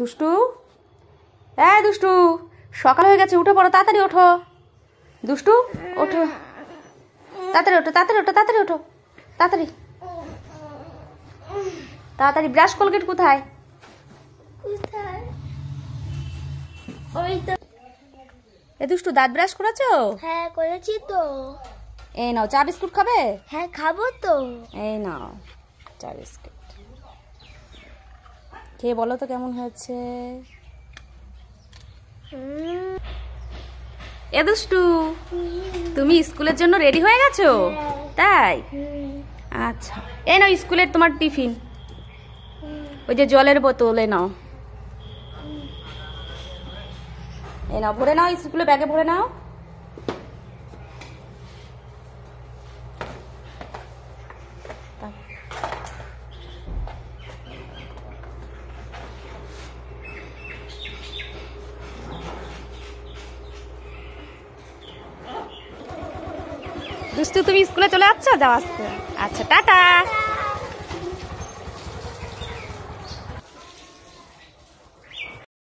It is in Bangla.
দুষ্টু হ্যাঁ দুষ্টু সকাল হয়ে গেছে উঠে পড়ো তাড়াতাড়ি ওঠো দুষ্টু ওঠো তাড়াতাড়ি ওঠো তাড়াতাড়ি ওঠো তাড়াতাড়ি ওঠো তাড়াতাড়ি তাড়াতাড়ি ব্রাশ কোলগেট কোথায় এ দুষ্টু দাঁত ব্রাশ করেছো হ্যাঁ করেছি তো এই নাও চা বিস্কুট খাবে হ্যাঁ খাবো তো এই নাও চা বিস্কুট কে বলো তো কেমন হয়েছে এ দুষ্টু তুমি স্কুলের জন্য রেডি হয়ে গেছো তাই আচ্ছা এই নাও স্কুলের তোমার টিফিন ওই যে জলের বোতল এ নাও এ নাও ভরে নাও স্কুলে ব্যাগে ভরে নাও দুষ্টু তুমি স্কুলে চলে যাচ্ছ যাও আসতে আচ্ছা টাটা